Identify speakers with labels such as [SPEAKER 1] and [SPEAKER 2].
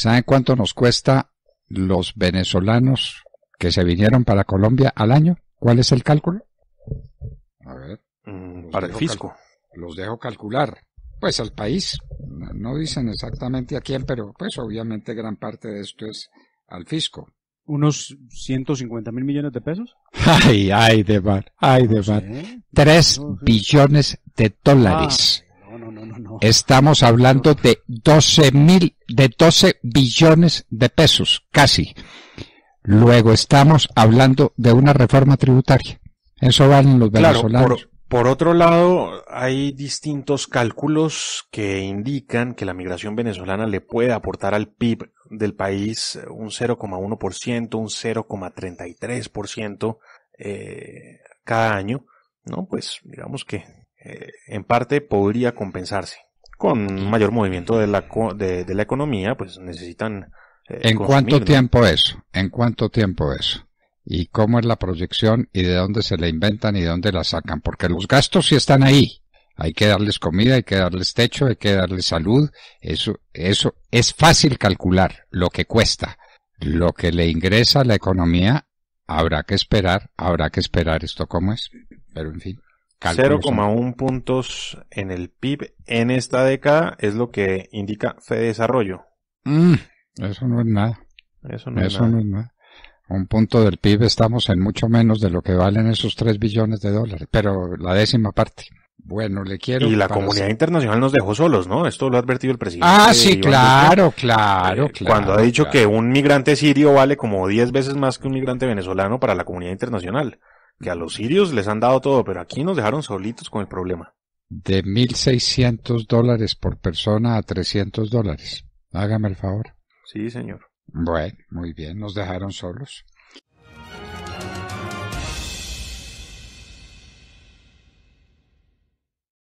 [SPEAKER 1] ¿Saben cuánto nos cuesta los venezolanos que se vinieron para Colombia al año? ¿Cuál es el cálculo? A ver. Mm, para el fisco. Los dejo calcular. Pues al país. No dicen exactamente a quién, pero pues obviamente gran parte de esto es al fisco. ¿Unos 150 mil millones de pesos? Ay, ay, de mar, ay, de mar. Tres billones de ah, dólares. Estamos hablando de 12 mil, de 12 billones de pesos, casi. Luego estamos hablando de una reforma tributaria. Eso van los venezolanos.
[SPEAKER 2] Por... otro lado, hay distintos cálculos que indican que la migración venezolana le puede aportar al PIB del país un 0,1%, un 0,33% eh, cada año, ¿no? Pues digamos que eh, en parte podría compensarse con mayor movimiento de la, de, la economía, pues necesitan... Eh, ¿En cuánto tiempo
[SPEAKER 1] es? ¿En cuánto tiempo es? ¿Y cómo es la proyección y de dónde se la inventan y de dónde la sacan? Porque los gastos sí están ahí. Hay que darles comida, hay que darles techo, hay que darles salud. Eso, eso es fácil calcular lo que cuesta. Lo que le ingresa a la economía habrá que esperar, habrá que esperar esto cómo es. Pero en fin. 0,1
[SPEAKER 2] puntos en el PIB en esta década es lo que indica Fede Desarrollo.
[SPEAKER 1] Mm. eso no es nada. Eso, no, es nada. Un punto del PIB estamos en mucho menos de lo que valen esos 3 billones de dólares, pero la décima parte. Bueno, le
[SPEAKER 2] quiero. Y la comunidad internacional nos dejó solos, ¿no? Esto lo ha advertido el presidente. Ah, sí, claro,
[SPEAKER 1] claro, eh, claro. Cuando ha dicho
[SPEAKER 2] que un migrante sirio vale como 10 veces más que un migrante venezolano para la comunidad internacional que a los sirios les han dado todo, pero aquí nos dejaron solitos con el problema.
[SPEAKER 1] De mil seiscientos dólares por persona a trescientos dólares. Hágame el favor. Sí, señor. Bueno, muy bien, nos dejaron solos.